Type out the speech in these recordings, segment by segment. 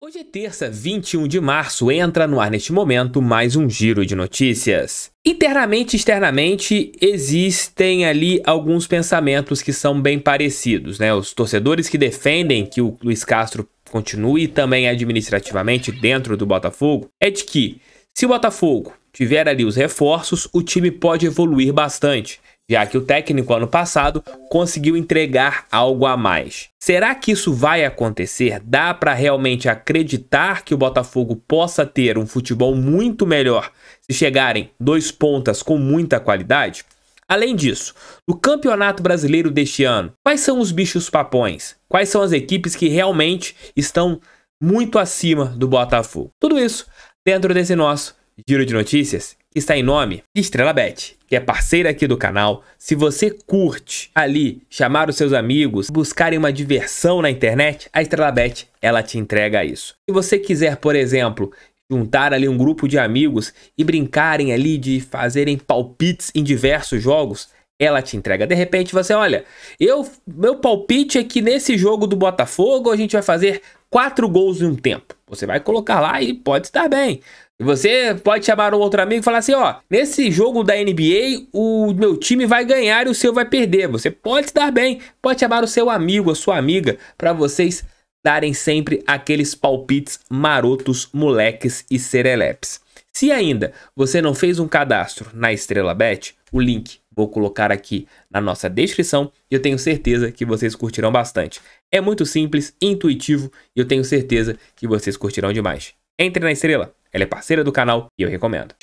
Hoje é terça, 21 de março, entra no ar neste momento mais um giro de notícias. Internamente e externamente existem ali alguns pensamentos que são bem parecidos, né? Os torcedores que defendem que o Luiz Castro continue também administrativamente dentro do Botafogo é de que se o Botafogo tiver ali os reforços, o time pode evoluir bastante já que o técnico ano passado conseguiu entregar algo a mais. Será que isso vai acontecer? Dá para realmente acreditar que o Botafogo possa ter um futebol muito melhor se chegarem dois pontas com muita qualidade? Além disso, no Campeonato Brasileiro deste ano, quais são os bichos papões? Quais são as equipes que realmente estão muito acima do Botafogo? Tudo isso dentro desse nosso Giro de Notícias que está em nome Estrela Bet, que é parceira aqui do canal. Se você curte ali chamar os seus amigos, buscarem uma diversão na internet, a Estrela Bet ela te entrega isso. Se você quiser, por exemplo, juntar ali um grupo de amigos e brincarem ali de fazerem palpites em diversos jogos, ela te entrega. De repente você olha, eu meu palpite é que nesse jogo do Botafogo a gente vai fazer quatro gols em um tempo. Você vai colocar lá e pode estar bem. Você pode chamar um outro amigo e falar assim, ó, nesse jogo da NBA o meu time vai ganhar e o seu vai perder. Você pode se dar bem, pode chamar o seu amigo, a sua amiga, para vocês darem sempre aqueles palpites marotos, moleques e serelepes. Se ainda você não fez um cadastro na Estrela Bet, o link vou colocar aqui na nossa descrição e eu tenho certeza que vocês curtirão bastante. É muito simples, intuitivo e eu tenho certeza que vocês curtirão demais. Entre na Estrela! Ela é parceira do canal e eu recomendo.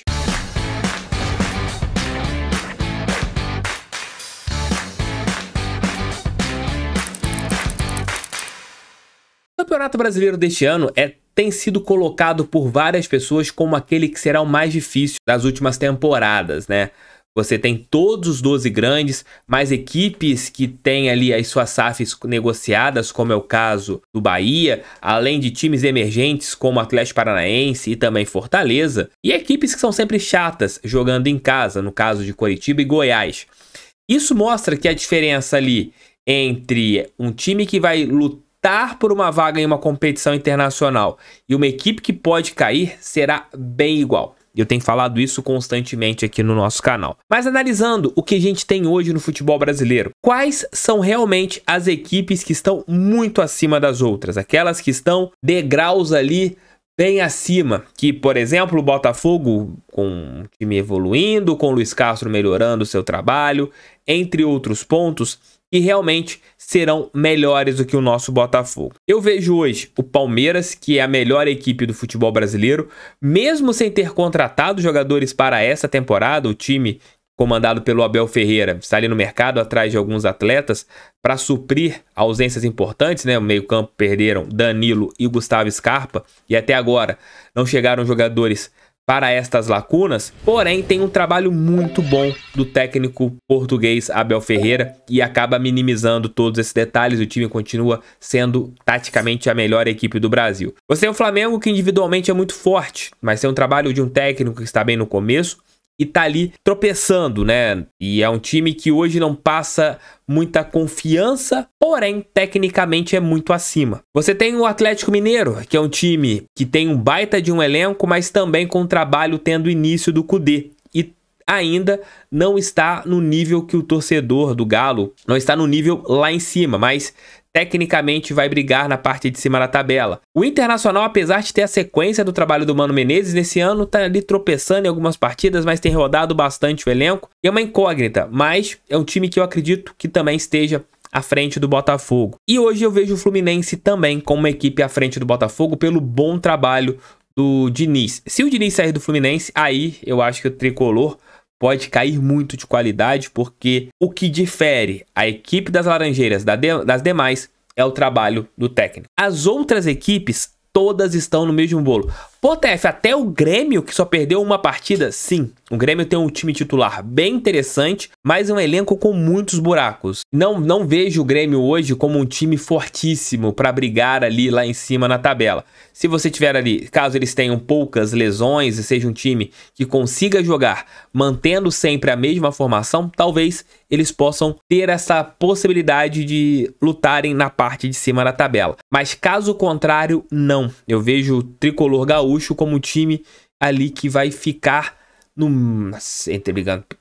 O Campeonato Brasileiro deste ano é tem sido colocado por várias pessoas como aquele que será o mais difícil das últimas temporadas, né? Você tem todos os 12 grandes, mais equipes que têm ali as suas SAFs negociadas, como é o caso do Bahia, além de times emergentes como Atlético Paranaense e também Fortaleza, e equipes que são sempre chatas jogando em casa, no caso de Coritiba e Goiás. Isso mostra que a diferença ali entre um time que vai lutar por uma vaga em uma competição internacional e uma equipe que pode cair será bem igual. Eu tenho falado isso constantemente aqui no nosso canal. Mas analisando o que a gente tem hoje no futebol brasileiro, quais são realmente as equipes que estão muito acima das outras? Aquelas que estão degraus ali bem acima, que por exemplo o Botafogo com o time evoluindo, com o Luiz Castro melhorando o seu trabalho, entre outros pontos, que realmente serão melhores do que o nosso Botafogo. Eu vejo hoje o Palmeiras, que é a melhor equipe do futebol brasileiro, mesmo sem ter contratado jogadores para essa temporada, o time comandado pelo Abel Ferreira, está ali no mercado atrás de alguns atletas para suprir ausências importantes, né? O meio-campo perderam Danilo e Gustavo Scarpa e até agora não chegaram jogadores para estas lacunas, porém tem um trabalho muito bom do técnico português Abel Ferreira e acaba minimizando todos esses detalhes. O time continua sendo taticamente a melhor equipe do Brasil. Você tem é o Flamengo que individualmente é muito forte, mas tem um trabalho de um técnico que está bem no começo e tá ali tropeçando, né? E é um time que hoje não passa muita confiança, porém tecnicamente é muito acima. Você tem o Atlético Mineiro, que é um time que tem um baita de um elenco, mas também com trabalho tendo início do Cudê e ainda não está no nível que o torcedor do Galo, não está no nível lá em cima, mas tecnicamente vai brigar na parte de cima da tabela. O Internacional, apesar de ter a sequência do trabalho do Mano Menezes nesse ano, tá ali tropeçando em algumas partidas, mas tem rodado bastante o elenco. E é uma incógnita, mas é um time que eu acredito que também esteja à frente do Botafogo. E hoje eu vejo o Fluminense também com uma equipe à frente do Botafogo pelo bom trabalho do Diniz. Se o Diniz sair do Fluminense, aí eu acho que o tricolor pode cair muito de qualidade, porque o que difere a equipe das Laranjeiras das demais é o trabalho do técnico. As outras equipes todas estão no mesmo bolo. Pô, TF, até o Grêmio, que só perdeu uma partida, sim. O Grêmio tem um time titular bem interessante, mas um elenco com muitos buracos. Não, não vejo o Grêmio hoje como um time fortíssimo para brigar ali lá em cima na tabela. Se você tiver ali, caso eles tenham poucas lesões e seja um time que consiga jogar mantendo sempre a mesma formação, talvez eles possam ter essa possibilidade de lutarem na parte de cima da tabela. Mas caso contrário, não. Eu vejo o tricolor gaúcho Gaúcho como um time ali que vai ficar no, entre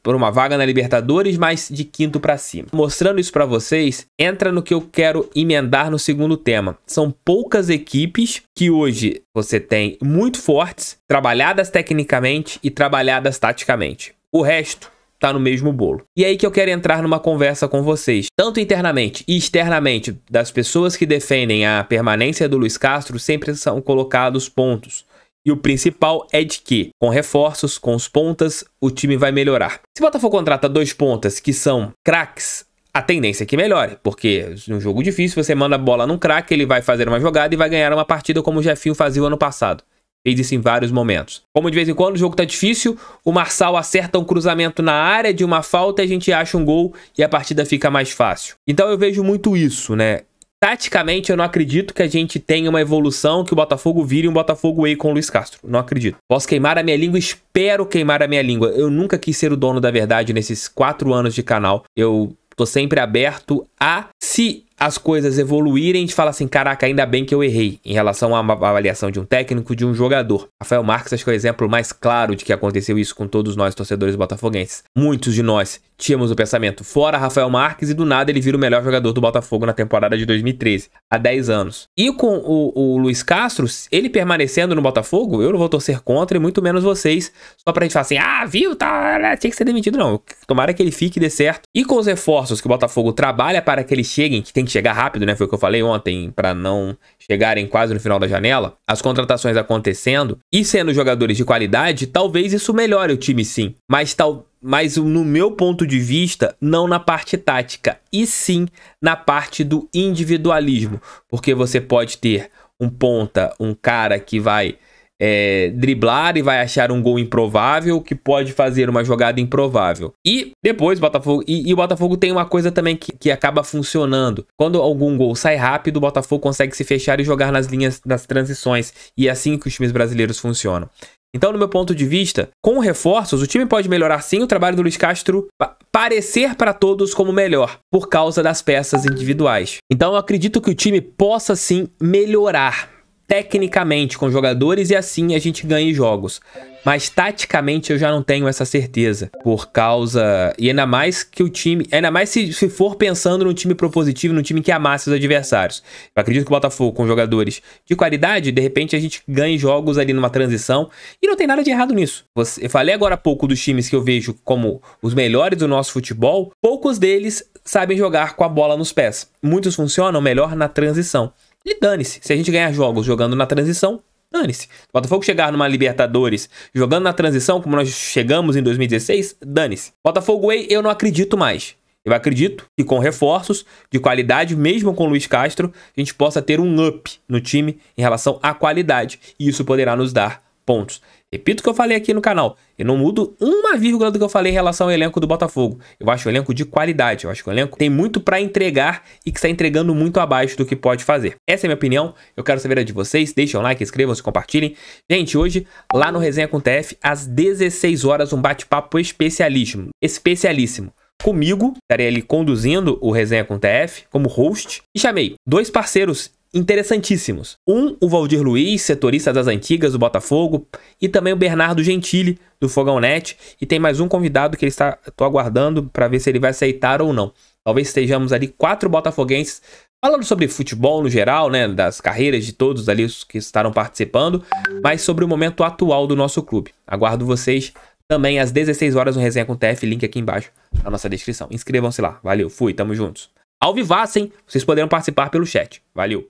por uma vaga na Libertadores, mas de quinto para cima. Mostrando isso para vocês, entra no que eu quero emendar no segundo tema. São poucas equipes que hoje você tem muito fortes, trabalhadas tecnicamente e trabalhadas taticamente. O resto tá no mesmo bolo. E é aí que eu quero entrar numa conversa com vocês, tanto internamente e externamente, das pessoas que defendem a permanência do Luiz Castro, sempre são colocados pontos e o principal é de que, com reforços, com os pontas, o time vai melhorar. Se o Botafogo contrata dois pontas que são craques, a tendência é que melhore, porque num jogo difícil você manda a bola num craque, ele vai fazer uma jogada e vai ganhar uma partida como o Jefinho fazia o ano passado. Fez isso em vários momentos. Como de vez em quando o jogo tá difícil, o Marçal acerta um cruzamento na área de uma falta e a gente acha um gol e a partida fica mais fácil. Então eu vejo muito isso, né? Taticamente, eu não acredito que a gente tenha uma evolução que o Botafogo vire um Botafogo Way com o Luiz Castro. Não acredito. Posso queimar a minha língua, espero queimar a minha língua. Eu nunca quis ser o dono da verdade nesses quatro anos de canal. Eu tô sempre aberto a se as coisas evoluírem, a gente fala assim, caraca, ainda bem que eu errei em relação à avaliação de um técnico, de um jogador. Rafael Marques acho que é o exemplo mais claro de que aconteceu isso com todos nós, torcedores botafoguenses. Muitos de nós tínhamos o pensamento, fora Rafael Marques, e do nada ele vira o melhor jogador do Botafogo na temporada de 2013, há 10 anos. E com o, o Luiz Castro, ele permanecendo no Botafogo, eu não vou torcer contra, e muito menos vocês, só pra gente falar assim, ah, viu, tá, né, tinha que ser demitido, não. Tomara que ele fique e dê certo. E com os reforços que o Botafogo trabalha para que eles cheguem, que tem que chegar rápido, né? Foi o que eu falei ontem, para não chegarem quase no final da janela. As contratações acontecendo e sendo jogadores de qualidade, talvez isso melhore o time sim. Mas tal, mas no meu ponto de vista, não na parte tática, e sim na parte do individualismo, porque você pode ter um ponta, um cara que vai é, driblar e vai achar um gol improvável que pode fazer uma jogada improvável. E depois o Botafogo. E, e o Botafogo tem uma coisa também que, que acaba funcionando. Quando algum gol sai rápido, o Botafogo consegue se fechar e jogar nas linhas das transições. E é assim que os times brasileiros funcionam. Então, no meu ponto de vista, com reforços, o time pode melhorar sim o trabalho do Luiz Castro pa parecer para todos como melhor, por causa das peças individuais. Então, eu acredito que o time possa sim melhorar, tecnicamente com jogadores e assim a gente ganhe jogos. Mas taticamente eu já não tenho essa certeza. Por causa. E ainda mais que o time. Ainda mais se, se for pensando num time propositivo, num time que amasse os adversários. Eu acredito que o Botafogo, com jogadores de qualidade, de repente a gente ganhe jogos ali numa transição. E não tem nada de errado nisso. Eu falei agora há pouco dos times que eu vejo como os melhores do nosso futebol. Poucos deles sabem jogar com a bola nos pés. Muitos funcionam melhor na transição. E dane-se. Se a gente ganhar jogos jogando na transição, dane-se. O Botafogo chegar numa Libertadores jogando na transição, como nós chegamos em 2016, dane-se. Botafogo Way, eu não acredito mais. Eu acredito que com reforços de qualidade, mesmo com o Luiz Castro, a gente possa ter um up no time em relação à qualidade. E isso poderá nos dar pontos. Repito o que eu falei aqui no canal. Eu não mudo uma vírgula do que eu falei em relação ao elenco do Botafogo. Eu acho o elenco de qualidade. Eu acho que o elenco tem muito para entregar e que está entregando muito abaixo do que pode fazer. Essa é a minha opinião. Eu quero saber a de vocês. Deixem um like, inscrevam-se, compartilhem. Gente, hoje, lá no Resenha com TF, às 16 horas, um bate-papo especialíssimo. Especialíssimo comigo, estarei ali conduzindo o Resenha com TF como host, e chamei dois parceiros interessantíssimos. Um, o Valdir Luiz, setorista das antigas do Botafogo, e também o Bernardo Gentili, do Fogão Net, e tem mais um convidado que ele está tô aguardando para ver se ele vai aceitar ou não. Talvez estejamos ali quatro botafoguenses falando sobre futebol no geral, né, das carreiras de todos ali que estarão participando, mas sobre o momento atual do nosso clube. Aguardo vocês também às 16 horas no Resenha com TF, link aqui embaixo na nossa descrição. Inscrevam-se lá. Valeu, fui, tamo juntos ao vivassem, vocês poderão participar pelo chat. Valeu!